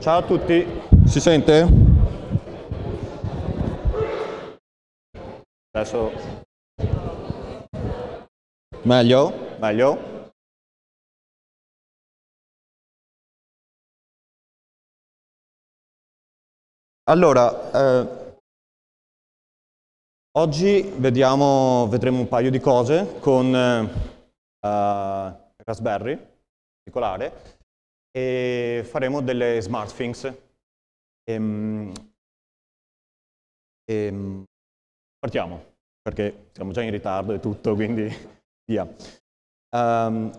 Ciao a tutti. Si sente? Adesso... Meglio? Meglio? Allora, eh, oggi vediamo, vedremo un paio di cose con eh, eh Raspberry in particolare e faremo delle smart things. Ehm, ehm, partiamo, perché siamo già in ritardo e tutto, quindi via. Um,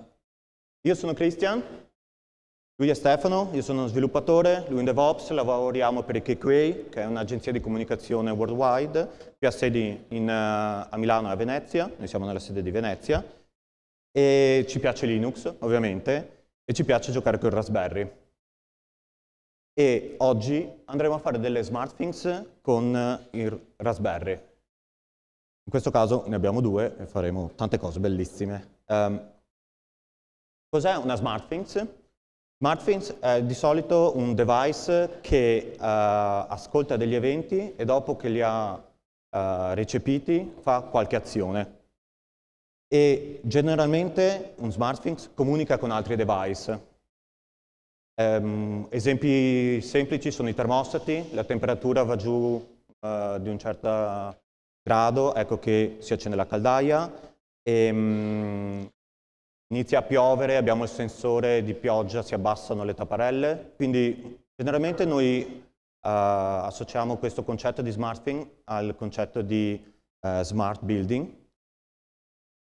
io sono Christian, lui è Stefano, io sono sviluppatore, lui in DevOps, lavoriamo per KQA, che è un'agenzia di comunicazione worldwide, qui ha sedi in, eh, a Milano e a Venezia, noi siamo nella sede di Venezia, e ci piace Linux, ovviamente, e ci piace giocare con il Raspberry. E oggi andremo a fare delle smart things con il Raspberry. In questo caso ne abbiamo due e faremo tante cose bellissime. Um, cos'è una smart things? SmartThings è di solito un device che uh, ascolta degli eventi e dopo che li ha uh, recepiti fa qualche azione e generalmente un smartphone comunica con altri device. Um, esempi semplici sono i termostati, la temperatura va giù uh, di un certo grado, ecco che si accende la caldaia, e, um, inizia a piovere, abbiamo il sensore di pioggia, si abbassano le tapparelle, quindi generalmente noi uh, associamo questo concetto di smartphone al concetto di uh, smart building,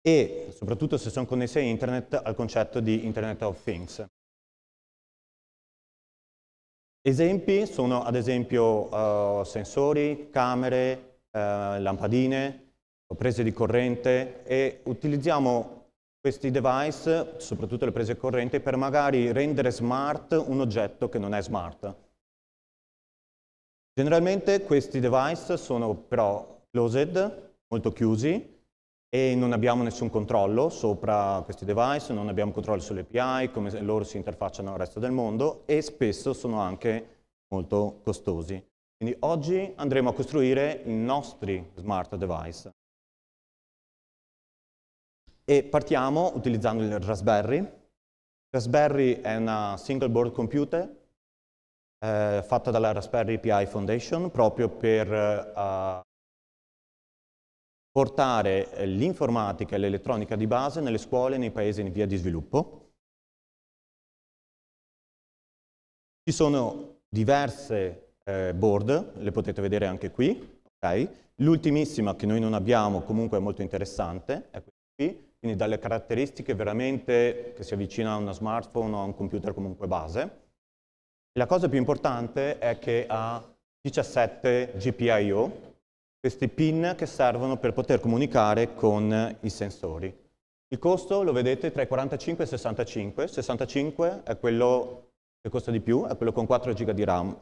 e soprattutto se sono connessi a internet al concetto di Internet of Things. Esempi sono ad esempio uh, sensori, camere, uh, lampadine, prese di corrente e utilizziamo questi device, soprattutto le prese di corrente, per magari rendere smart un oggetto che non è smart. Generalmente questi device sono però closed, molto chiusi, e non abbiamo nessun controllo sopra questi device, non abbiamo controllo sulle API, come loro si interfacciano al resto del mondo e spesso sono anche molto costosi. Quindi oggi andremo a costruire i nostri smart device. E partiamo utilizzando il Raspberry. Raspberry è una single board computer eh, fatta dalla Raspberry API Foundation proprio per eh, portare eh, l'informatica e l'elettronica di base nelle scuole e nei paesi in via di sviluppo. Ci sono diverse eh, board, le potete vedere anche qui. Okay? L'ultimissima che noi non abbiamo, comunque è molto interessante, è questa qui, quindi dalle caratteristiche veramente che si avvicina a uno smartphone o a un computer comunque base. La cosa più importante è che ha 17 GPIO, questi pin che servono per poter comunicare con i sensori. Il costo lo vedete tra i 45 e i 65, 65 è quello che costa di più, è quello con 4 GB di RAM.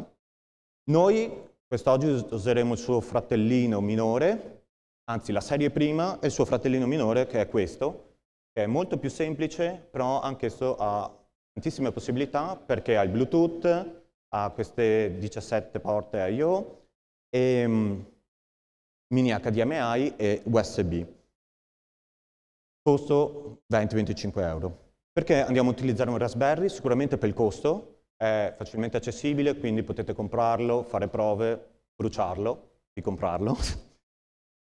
Noi quest'oggi useremo il suo fratellino minore, anzi la serie prima e il suo fratellino minore che è questo, che è molto più semplice, però anch'esso ha tantissime possibilità perché ha il Bluetooth, ha queste 17 porte I.O. e ehm, mini HDMI e USB. Costo 20-25 euro. Perché andiamo a utilizzare un Raspberry? Sicuramente per il costo, è facilmente accessibile, quindi potete comprarlo, fare prove, bruciarlo, di comprarlo.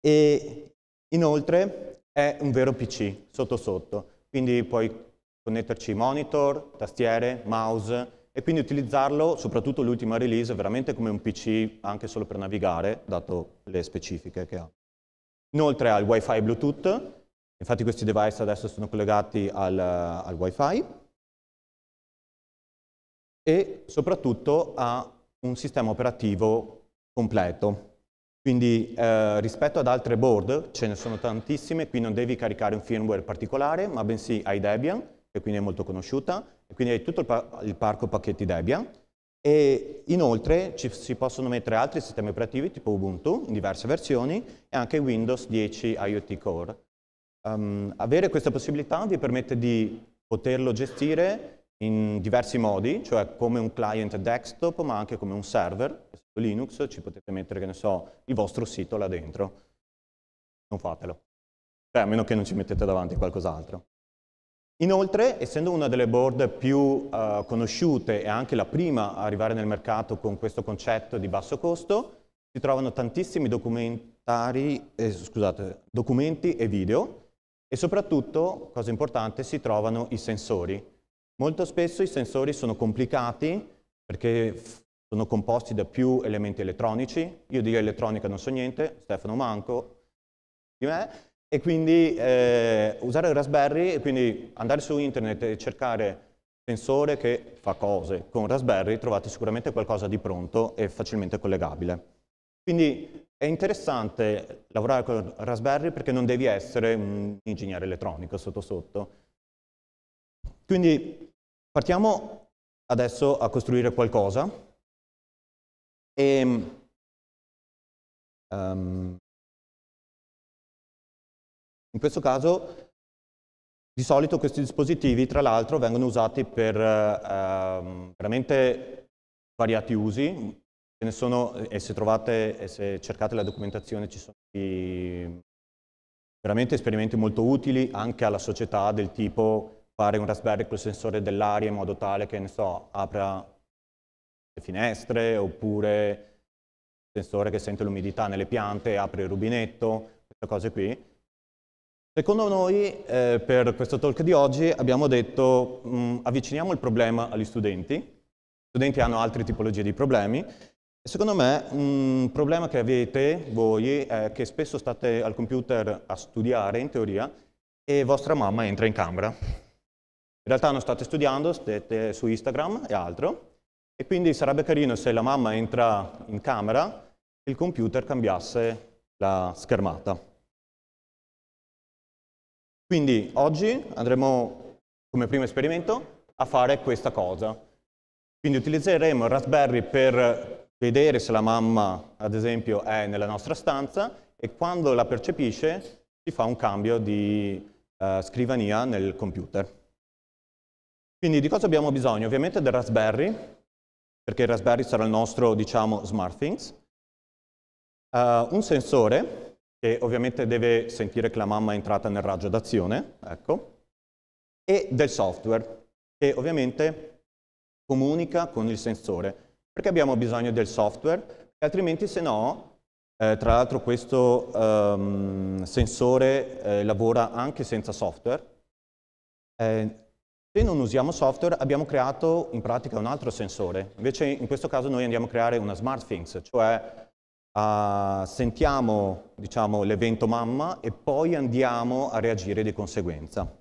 e inoltre è un vero PC, sotto sotto, quindi puoi connetterci monitor, tastiere, mouse, e quindi utilizzarlo, soprattutto l'ultima release, veramente come un PC anche solo per navigare, dato le specifiche che ha. Inoltre ha il WiFi e Bluetooth, infatti questi device adesso sono collegati al, al WiFi e soprattutto ha un sistema operativo completo. Quindi eh, rispetto ad altre board, ce ne sono tantissime, qui non devi caricare un firmware particolare, ma bensì hai Debian, che quindi è molto conosciuta, quindi hai tutto il, par il parco pacchetti Debian e inoltre ci si possono mettere altri sistemi operativi tipo Ubuntu in diverse versioni e anche Windows 10 IoT Core. Um, avere questa possibilità vi permette di poterlo gestire in diversi modi, cioè come un client desktop ma anche come un server. Su Linux ci potete mettere, che ne so, il vostro sito là dentro. Non fatelo. Cioè, a meno che non ci mettete davanti qualcos'altro. Inoltre, essendo una delle board più eh, conosciute e anche la prima a arrivare nel mercato con questo concetto di basso costo, si trovano tantissimi documentari, eh, scusate, documenti e video e soprattutto, cosa importante, si trovano i sensori. Molto spesso i sensori sono complicati perché sono composti da più elementi elettronici, io di elettronica non so niente, Stefano manco di me, e quindi eh, usare Raspberry e quindi andare su internet e cercare sensore che fa cose con Raspberry, trovate sicuramente qualcosa di pronto e facilmente collegabile. Quindi è interessante lavorare con Raspberry perché non devi essere un ingegnere elettronico sotto sotto. Quindi partiamo adesso a costruire qualcosa. E, um, ehm, in questo caso di solito questi dispositivi tra l'altro vengono usati per eh, veramente variati usi, ce ne sono, e se trovate e se cercate la documentazione ci sono i, veramente esperimenti molto utili anche alla società del tipo fare un Raspberry col sensore dell'aria in modo tale che, ne so, apra le finestre oppure il sensore che sente l'umidità nelle piante, apre il rubinetto, queste cose qui. Secondo noi, eh, per questo talk di oggi, abbiamo detto mh, mm, avviciniamo il problema agli studenti. Gli studenti hanno altre tipologie di problemi. E secondo me, mm, un problema che avete voi è che spesso state al computer a studiare, in teoria, e vostra mamma entra in camera. In realtà non state studiando, state su Instagram e altro. E quindi sarebbe carino se la mamma entra in camera e il computer cambiasse la schermata. Quindi oggi andremo come primo esperimento a fare questa cosa. Quindi utilizzeremo il Raspberry per vedere se la mamma, ad esempio, è nella nostra stanza e quando la percepisce si fa un cambio di eh, scrivania nel computer. Quindi di cosa abbiamo bisogno? Ovviamente del Raspberry, perché il Raspberry sarà il nostro, diciamo, SmartThings. Uh, eh, un sensore che ovviamente deve sentire che la mamma è entrata nel raggio d'azione, ecco, e del software, che ovviamente comunica con il sensore, perché abbiamo bisogno del software, Perché altrimenti se no, eh, tra l'altro questo ehm, sensore eh, lavora anche senza software, eh, se non usiamo software abbiamo creato in pratica un altro sensore, invece in questo caso noi andiamo a creare una smart things, cioè uh, sentiamo diciamo, l'evento mamma e poi andiamo a reagire di conseguenza.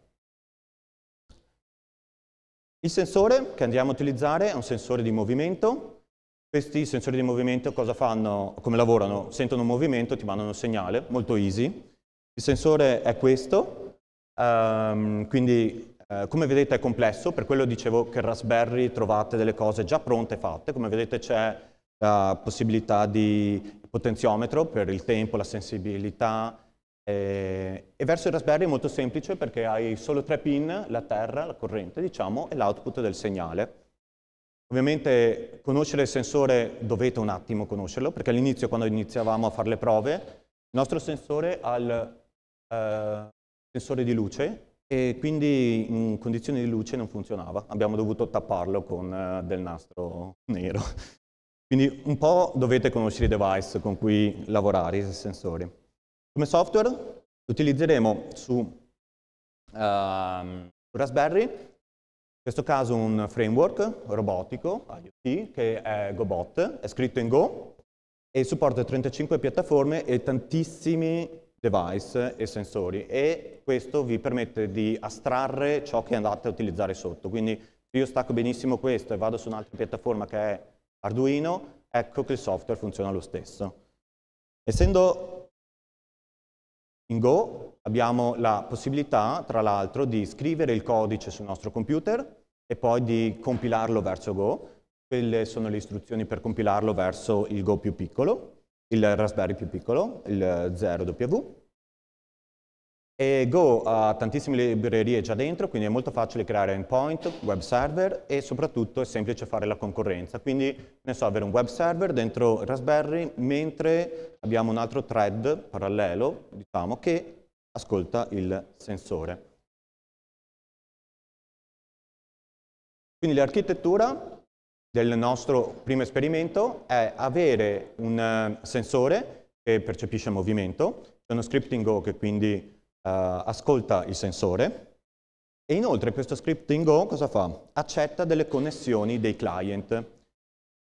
Il sensore che andiamo a utilizzare è un sensore di movimento. Questi sensori di movimento cosa fanno, come lavorano? Sentono un movimento, ti mandano un segnale, molto easy. Il sensore è questo, um, quindi eh, come vedete è complesso, per quello dicevo che Raspberry trovate delle cose già pronte fatte, come vedete c'è la possibilità di potenziometro per il tempo, la sensibilità. Eh, e verso il Raspberry è molto semplice perché hai solo tre pin, la terra, la corrente, diciamo, e l'output del segnale. Ovviamente conoscere il sensore dovete un attimo conoscerlo, perché all'inizio quando iniziavamo a fare le prove, il nostro sensore ha il eh, sensore di luce e quindi in condizioni di luce non funzionava. Abbiamo dovuto tapparlo con eh, del nastro nero. Quindi un po' dovete conoscere i device con cui lavorare, i sensori. Come software utilizzeremo su, uh, Raspberry, in questo caso un framework robotico, IoT, che è GoBot, è scritto in Go e supporta 35 piattaforme e tantissimi device e sensori e questo vi permette di astrarre ciò che andate a utilizzare sotto. Quindi se io stacco benissimo questo e vado su un'altra piattaforma che è Arduino, ecco che il software funziona lo stesso. Essendo in Go abbiamo la possibilità, tra l'altro, di scrivere il codice sul nostro computer e poi di compilarlo verso Go. Quelle sono le istruzioni per compilarlo verso il Go più piccolo, il Raspberry più piccolo, il 0W. E Go ha tantissime librerie già dentro, quindi è molto facile creare endpoint, web server e soprattutto è semplice fare la concorrenza. Quindi, ne so, avere un web server dentro Raspberry, mentre abbiamo un altro thread parallelo, diciamo, che ascolta il sensore. Quindi l'architettura del nostro primo esperimento è avere un eh, sensore che percepisce il movimento, c'è uno scripting Go che quindi eh, ascolta il sensore e inoltre questo script in Go cosa fa? Accetta delle connessioni dei client.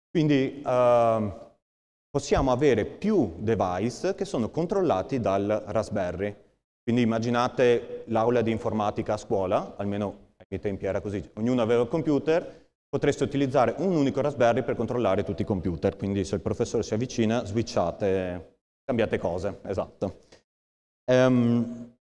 Quindi ehm, possiamo avere più device che sono controllati dal Raspberry. Quindi immaginate l'aula di informatica a scuola, almeno ai miei tempi era così, ognuno aveva il computer, potreste utilizzare un unico Raspberry per controllare tutti i computer, quindi se il professore si avvicina switchate, cambiate cose, esatto. Um,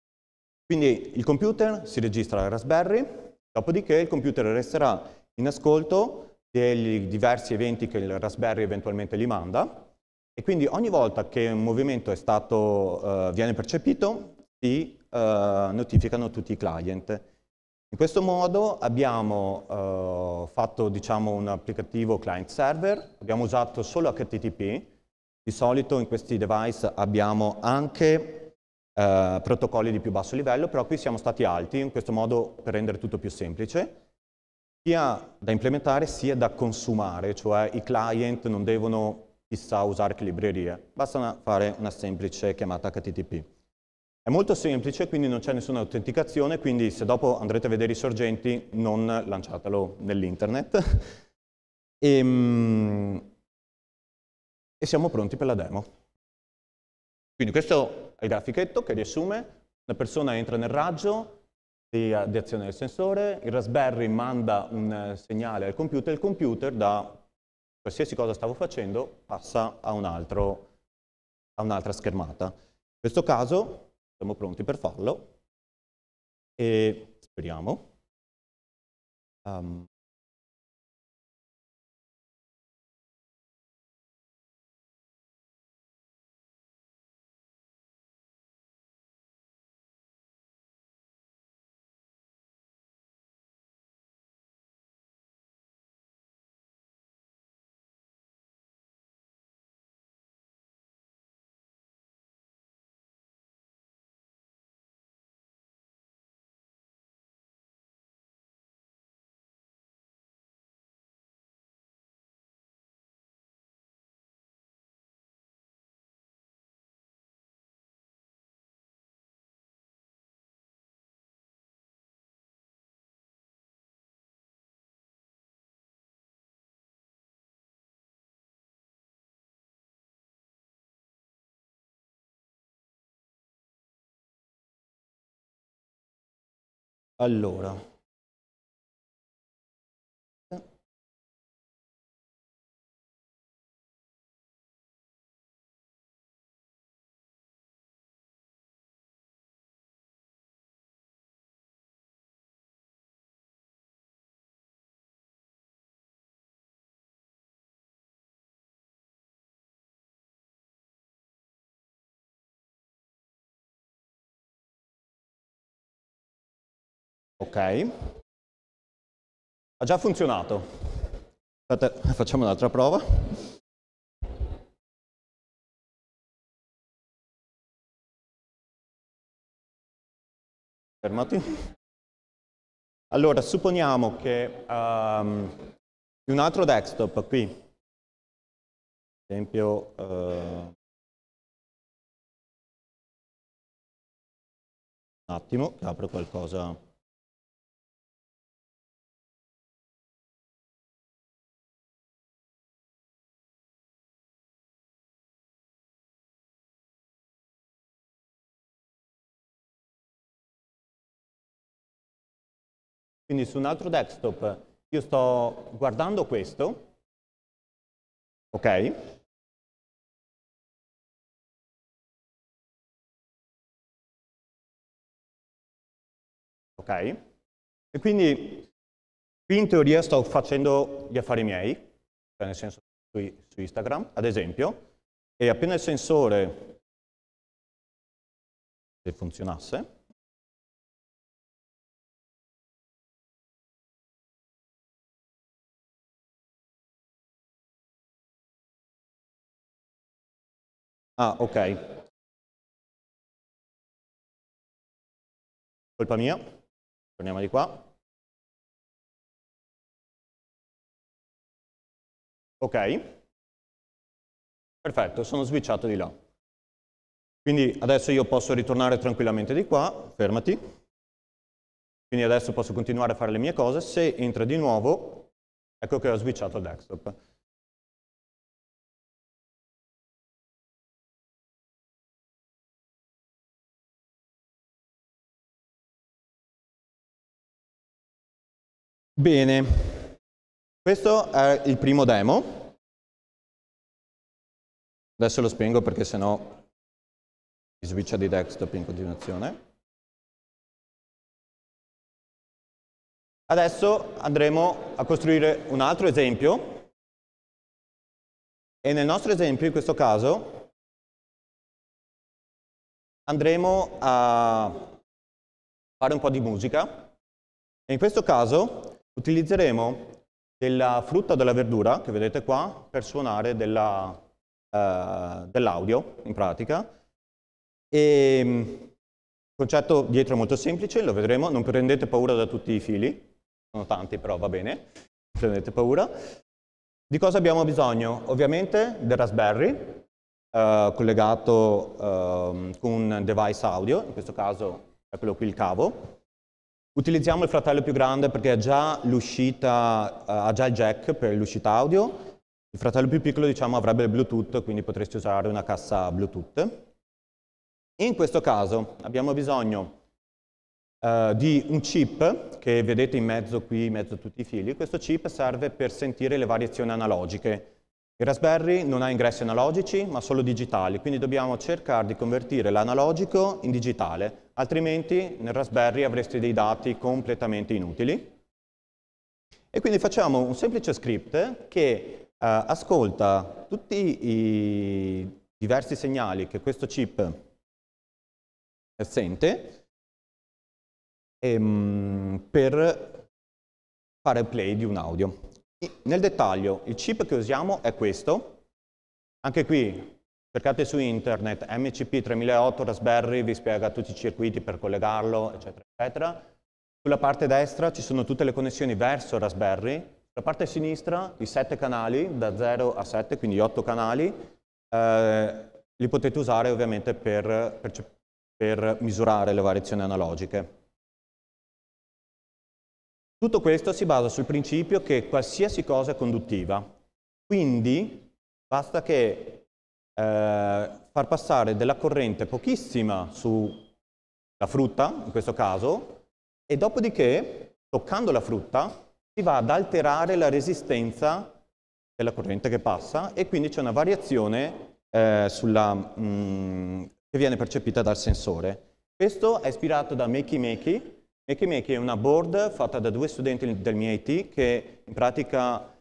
quindi il computer si registra al Raspberry, dopodiché il computer resterà in ascolto dei diversi eventi che il Raspberry eventualmente gli manda e quindi ogni volta che un movimento stato, uh, viene percepito si uh, notificano tutti i client. In questo modo abbiamo uh, fatto diciamo, un applicativo client server, abbiamo usato solo HTTP, di solito in questi device abbiamo anche eh, protocolli di più basso livello, però qui siamo stati alti, in questo modo per rendere tutto più semplice, sia da implementare sia da consumare, cioè i client non devono chissà usare che librerie, basta una, fare una semplice chiamata HTTP. È molto semplice, quindi non c'è nessuna autenticazione, quindi se dopo andrete a vedere i sorgenti non lanciatelo nell'internet. e, ehm, e siamo pronti per la demo. Quindi questo è il grafichetto che riassume, la persona entra nel raggio di, eh, di azione del sensore, il Raspberry manda un eh, segnale al computer, il computer da qualsiasi cosa stavo facendo passa a un'altra schermata. In questo caso siamo pronti per farlo e speriamo. Um, Allora. Ok. Ha già funzionato. Aspetta, facciamo un'altra prova. Fermati. Allora, supponiamo che um, ehm, in un altro desktop qui, ad esempio... Uh, un attimo, apro qualcosa... Quindi su un altro desktop io sto guardando questo, ok? Ok? E quindi qui in teoria sto facendo gli affari miei, cioè nel senso su, su Instagram, ad esempio, e appena il sensore se funzionasse, Ah, ok. Colpa mia. Torniamo di qua. Ok. Perfetto, sono switchato di là. Quindi adesso io posso ritornare tranquillamente di qua, fermati. Quindi adesso posso continuare a fare le mie cose. Se entra di nuovo, ecco che ho switchato il desktop. Bene, questo è il primo demo. Adesso lo spengo perché sennò mi switcha di desktop in continuazione. Adesso andremo a costruire un altro esempio e nel nostro esempio, in questo caso, andremo a fare un po' di musica. E in questo caso Utilizzeremo della frutta o della verdura, che vedete qua, per suonare eh, dell'audio, eh, dell in pratica. E, il mm, concetto dietro è molto semplice, lo vedremo, non prendete paura da tutti i fili, sono tanti però va bene, non prendete paura. Di cosa abbiamo bisogno? Ovviamente del Raspberry, eh, collegato eh, con un device audio, in questo caso è quello qui il cavo, Utilizziamo il fratello più grande perché ha già l'uscita, eh, ha già il jack per l'uscita audio. Il fratello più piccolo diciamo avrebbe il Bluetooth, quindi potresti usare una cassa Bluetooth. In questo caso abbiamo bisogno uh, di un chip che vedete in mezzo qui, in mezzo a tutti i fili. Questo chip serve per sentire le variazioni analogiche. Il Raspberry non ha ingressi analogici ma solo digitali, quindi dobbiamo cercare di convertire l'analogico in digitale altrimenti nel Raspberry avresti dei dati completamente inutili. E quindi facciamo un semplice script che eh, ascolta tutti i diversi segnali che questo chip sente ehm, per fare play di un audio. Nel dettaglio, il chip che usiamo è questo. Anche qui Cercate su internet MCP 3008 Raspberry, vi spiega tutti i circuiti per collegarlo, eccetera, eccetera. Sulla parte destra ci sono tutte le connessioni verso Raspberry, sulla parte sinistra i sette canali, da 0 a 7, quindi 8 canali, eh, li potete usare ovviamente per, per, per misurare le variazioni analogiche. Tutto questo si basa sul principio che qualsiasi cosa è conduttiva, quindi basta che eh, far passare della corrente pochissima sulla frutta, in questo caso, e dopodiché, toccando la frutta, si va ad alterare la resistenza della corrente che passa e quindi c'è una variazione eh, sulla, mh, mm, che viene percepita dal sensore. Questo è ispirato da Makey Makey. Makey Makey è una board fatta da due studenti del MIT che in pratica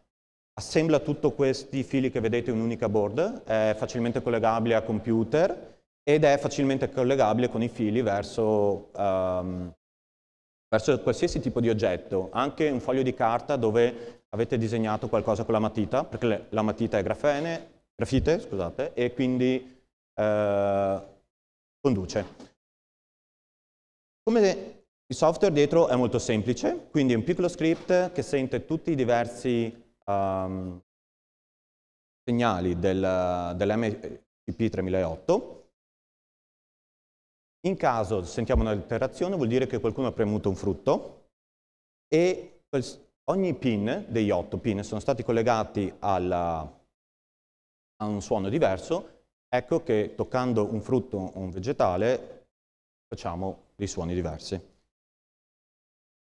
assembla tutti questi fili che vedete in un'unica board, è facilmente collegabile a computer ed è facilmente collegabile con i fili verso, um, verso qualsiasi tipo di oggetto, anche un foglio di carta dove avete disegnato qualcosa con la matita, perché la matita è grafene, grafite scusate, e quindi eh, conduce. Come il software dietro è molto semplice, quindi è un piccolo script che sente tutti i diversi um, segnali del, dell'MCP eh, 3008. In caso sentiamo un'alterazione vuol dire che qualcuno ha premuto un frutto e ogni pin degli 8 pin sono stati collegati alla, a un suono diverso. Ecco che toccando un frutto o un vegetale facciamo dei suoni diversi.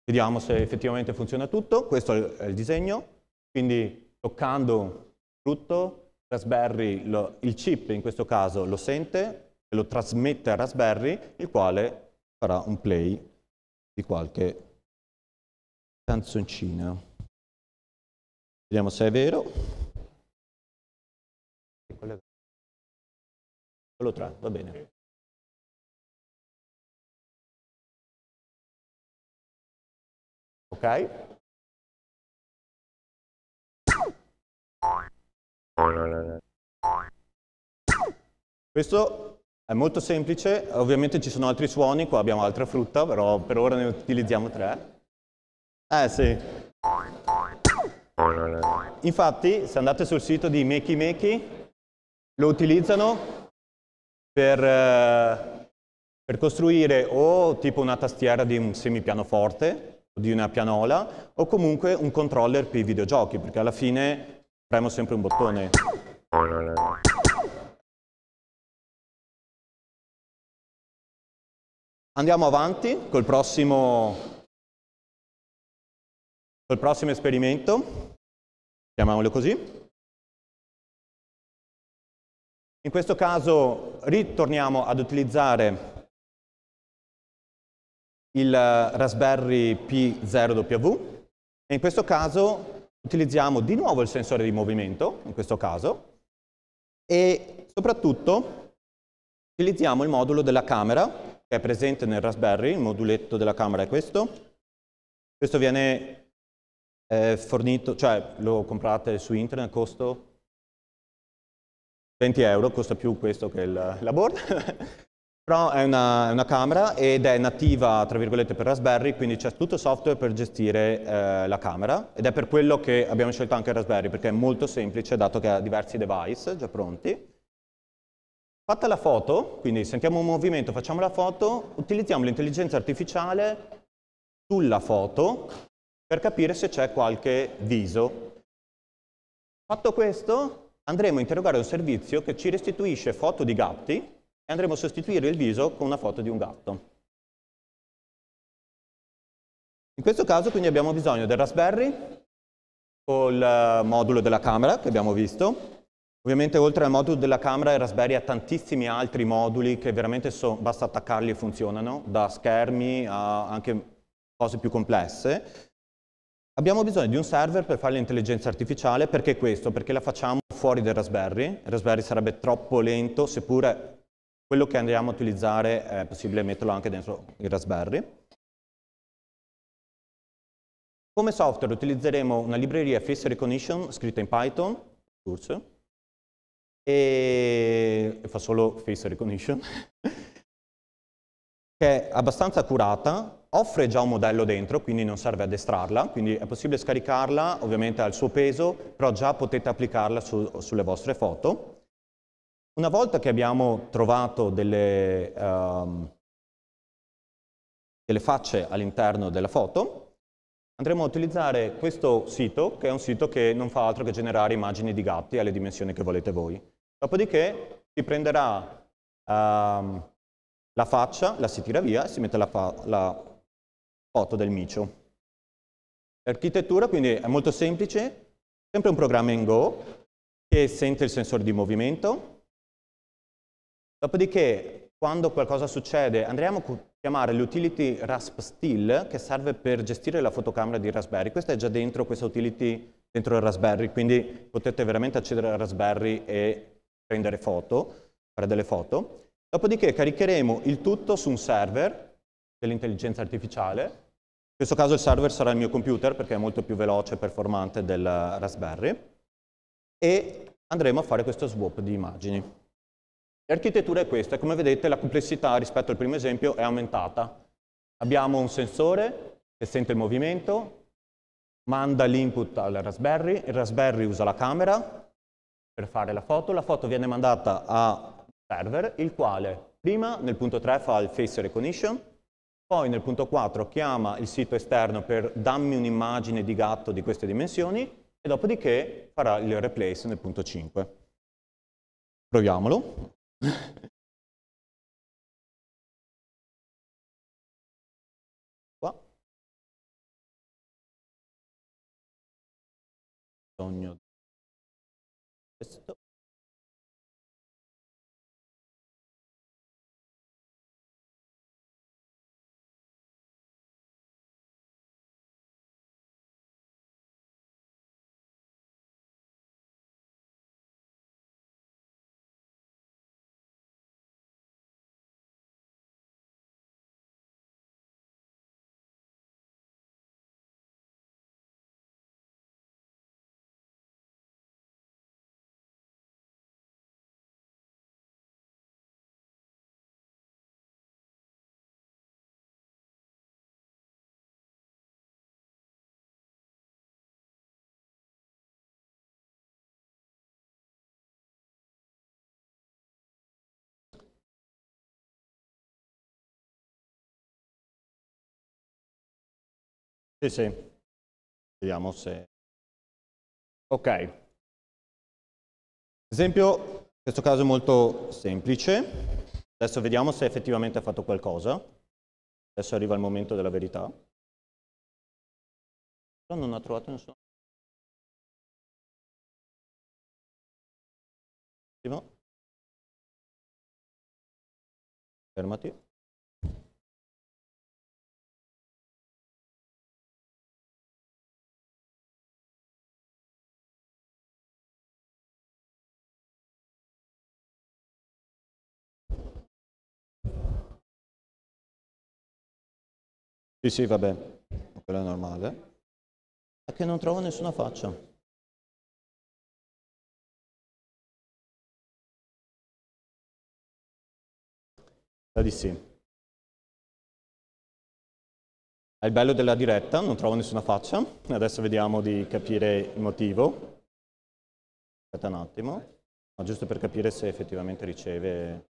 Vediamo se effettivamente funziona tutto. Questo è il disegno. Quindi toccando frutto, Raspberry, lo, il chip in questo caso lo sente e lo trasmette a Raspberry, il quale farà un play di qualche canzoncina. Vediamo se è vero. Solo tre, va bene. Ok? Oh, Questo è molto semplice, ovviamente ci sono altri suoni, qua abbiamo altra frutta, però per ora ne utilizziamo tre. Eh sì. Oh, Infatti, se andate sul sito di Makey Makey, lo utilizzano per, eh, per costruire o tipo una tastiera di un semipianoforte, o di una pianola, o comunque un controller per i videogiochi, perché alla fine Premo sempre un bottone. Andiamo avanti col prossimo, col prossimo esperimento, chiamiamolo così. In questo caso ritorniamo ad utilizzare il Raspberry P0W e in questo caso Utilizziamo di nuovo il sensore di movimento, in questo caso, e soprattutto utilizziamo il modulo della camera che è presente nel Raspberry, il moduletto della camera è questo. Questo viene eh, fornito, cioè lo comprate su internet, costo 20 euro, costa più questo che il, la board. È una, è una, camera ed è nativa, tra virgolette, per Raspberry, quindi c'è tutto software per gestire eh, la camera ed è per quello che abbiamo scelto anche Raspberry, perché è molto semplice, dato che ha diversi device già pronti. Fatta la foto, quindi sentiamo un movimento, facciamo la foto, utilizziamo l'intelligenza artificiale sulla foto per capire se c'è qualche viso. Fatto questo, andremo a interrogare un servizio che ci restituisce foto di gatti e andremo a sostituire il viso con una foto di un gatto. In questo caso quindi abbiamo bisogno del Raspberry col eh, modulo della camera che abbiamo visto. Ovviamente oltre al modulo della camera il Raspberry ha tantissimi altri moduli che veramente so, basta attaccarli e funzionano, da schermi a anche cose più complesse. Abbiamo bisogno di un server per fare l'intelligenza artificiale, perché questo? Perché la facciamo fuori del Raspberry, il Raspberry sarebbe troppo lento, seppure quello che andremo a utilizzare eh, è possibile metterlo anche dentro il Raspberry. Come software utilizzeremo una libreria Face Recognition scritta in Python, forse, e fa solo Face Recognition, che è abbastanza accurata, offre già un modello dentro, quindi non serve addestrarla, quindi è possibile scaricarla ovviamente al suo peso, però già potete applicarla su, sulle vostre foto. Una volta che abbiamo trovato delle, um, delle facce all'interno della foto, andremo a utilizzare questo sito, che è un sito che non fa altro che generare immagini di gatti alle dimensioni che volete voi. Dopodiché si prenderà um, la faccia, la si tira via e si mette la, la foto del micio. L'architettura quindi è molto semplice, sempre un programma in Go che sente il sensore di movimento, Dopodiché, quando qualcosa succede, andremo a chiamare l'utility Rasp Still che serve per gestire la fotocamera di Raspberry. Questa è già dentro questa utility dentro il Raspberry, quindi potete veramente accedere al Raspberry e prendere foto, fare delle foto. Dopodiché caricheremo il tutto su un server dell'intelligenza artificiale. In questo caso il server sarà il mio computer perché è molto più veloce e performante del Raspberry. E andremo a fare questo swap di immagini. L'architettura è questa, come vedete la complessità rispetto al primo esempio è aumentata. Abbiamo un sensore che sente il movimento, manda l'input al Raspberry, il Raspberry usa la camera per fare la foto, la foto viene mandata a server, il quale prima nel punto 3 fa il face recognition, poi nel punto 4 chiama il sito esterno per dammi un'immagine di gatto di queste dimensioni e dopodiché farà il replace nel punto 5. Proviamolo. what? d n t you Sì, sì. Vediamo se... Ok. Esempio, questo caso è molto semplice. Adesso vediamo se effettivamente ha fatto qualcosa. Adesso arriva il momento della verità. Però non ha trovato nessuno. Fermati. Sì, sì, vabbè, quello è normale. È che non trovo nessuna faccia. La di sì. È il bello della diretta, non trovo nessuna faccia. Adesso vediamo di capire il motivo. Aspetta un attimo, no, giusto per capire se effettivamente riceve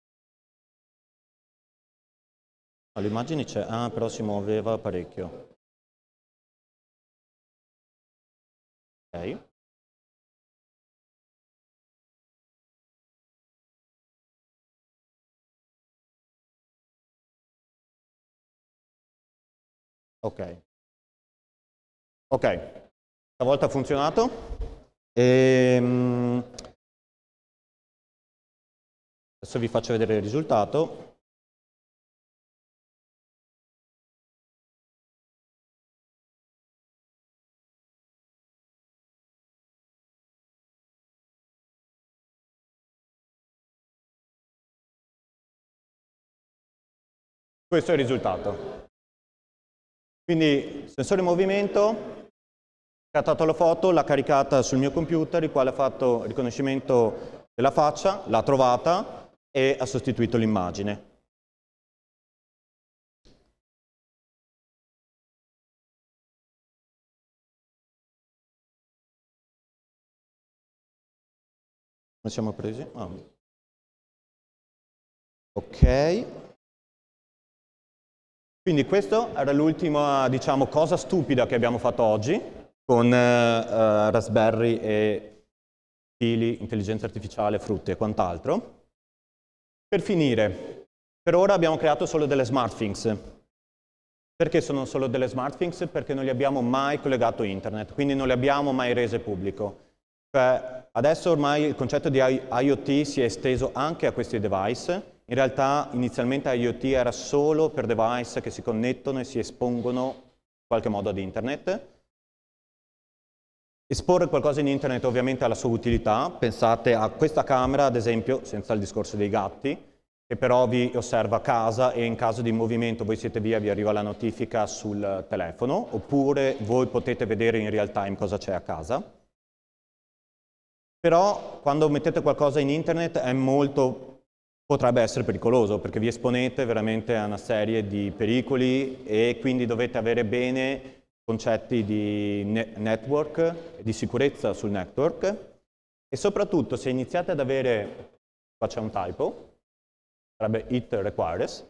L'immagine c'è, ah, però si muoveva parecchio. Ok. Ok. Ok. Stavolta ha funzionato. Ehm... Adesso vi faccio vedere il risultato. Questo è il risultato. Quindi sensore in movimento, scattato la foto, l'ha caricata sul mio computer, il quale ha fatto il riconoscimento della faccia, l'ha trovata e ha sostituito l'immagine. Come siamo presi? Ah. Ok, quindi questa era l'ultima diciamo, cosa stupida che abbiamo fatto oggi con eh, eh Raspberry e fili, intelligenza artificiale, frutti e quant'altro. Per finire, per ora abbiamo creato solo delle smart things. Perché sono solo delle smart things? Perché non le abbiamo mai collegato a internet, quindi non le abbiamo mai rese pubblico. Cioè, adesso ormai il concetto di IoT si è esteso anche a questi device in realtà inizialmente IoT era solo per device che si connettono e si espongono in qualche modo ad internet. Esporre qualcosa in internet ovviamente ha la sua utilità, pensate a questa camera ad esempio, senza il discorso dei gatti, che però vi osserva a casa e in caso di movimento voi siete via vi arriva la notifica sul telefono, oppure voi potete vedere in real time cosa c'è a casa. Però quando mettete qualcosa in internet è molto potrebbe essere pericoloso perché vi esponete veramente a una serie di pericoli e quindi dovete avere bene concetti di network, di sicurezza sul network e soprattutto se iniziate ad avere, qua c'è un typo, sarebbe it requires,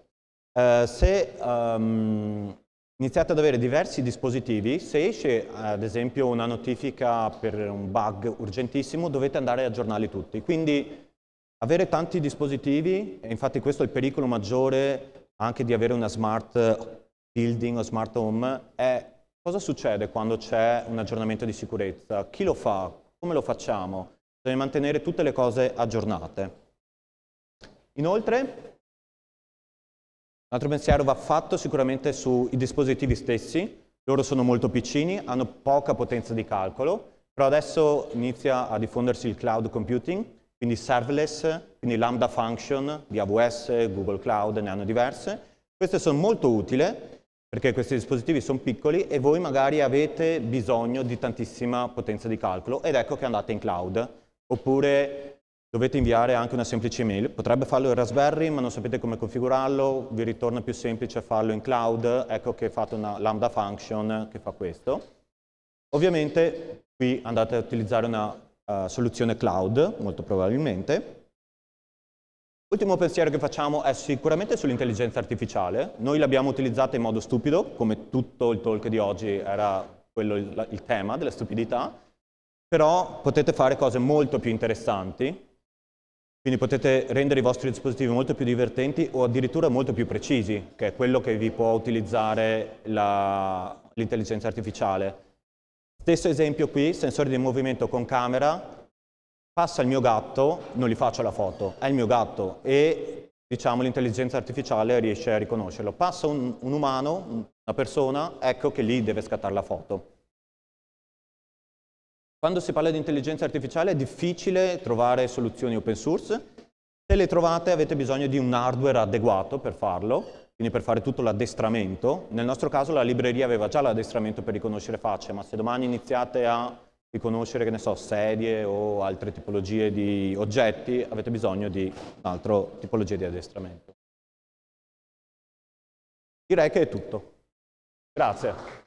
eh, se um, iniziate ad avere diversi dispositivi, se esce ad esempio una notifica per un bug urgentissimo dovete andare a aggiornarli tutti, quindi avere tanti dispositivi, e infatti questo è il pericolo maggiore anche di avere una smart building o smart home, è cosa succede quando c'è un aggiornamento di sicurezza? Chi lo fa? Come lo facciamo? Bisogna mantenere tutte le cose aggiornate. Inoltre, un altro pensiero va fatto sicuramente sui dispositivi stessi, loro sono molto piccini, hanno poca potenza di calcolo, però adesso inizia a diffondersi il cloud computing, quindi serverless, quindi Lambda Function di AWS, Google Cloud, ne hanno diverse. Queste sono molto utili perché questi dispositivi sono piccoli e voi magari avete bisogno di tantissima potenza di calcolo ed ecco che andate in cloud. Oppure dovete inviare anche una semplice email. Potrebbe farlo il Raspberry ma non sapete come configurarlo, vi ritorna più semplice farlo in cloud, ecco che fate una Lambda Function che fa questo. Ovviamente qui andate a utilizzare una eh, soluzione cloud, molto probabilmente. Ultimo pensiero che facciamo è sicuramente sull'intelligenza artificiale. Noi l'abbiamo utilizzata in modo stupido, come tutto il talk di oggi era quello il, il tema della stupidità, però potete fare cose molto più interessanti, quindi potete rendere i vostri dispositivi molto più divertenti o addirittura molto più precisi, che è quello che vi può utilizzare l'intelligenza artificiale. Stesso esempio qui, sensore di movimento con camera, passa il mio gatto, non gli faccio la foto, è il mio gatto e diciamo, l'intelligenza artificiale riesce a riconoscerlo. Passa un, un umano, una persona, ecco che lì deve scattare la foto. Quando si parla di intelligenza artificiale è difficile trovare soluzioni open source, se le trovate avete bisogno di un hardware adeguato per farlo, quindi per fare tutto l'addestramento. Nel nostro caso la libreria aveva già l'addestramento per riconoscere facce, ma se domani iniziate a riconoscere, che ne so, sedie o altre tipologie di oggetti, avete bisogno di un'altra tipologia di addestramento. Direi che è tutto. Grazie.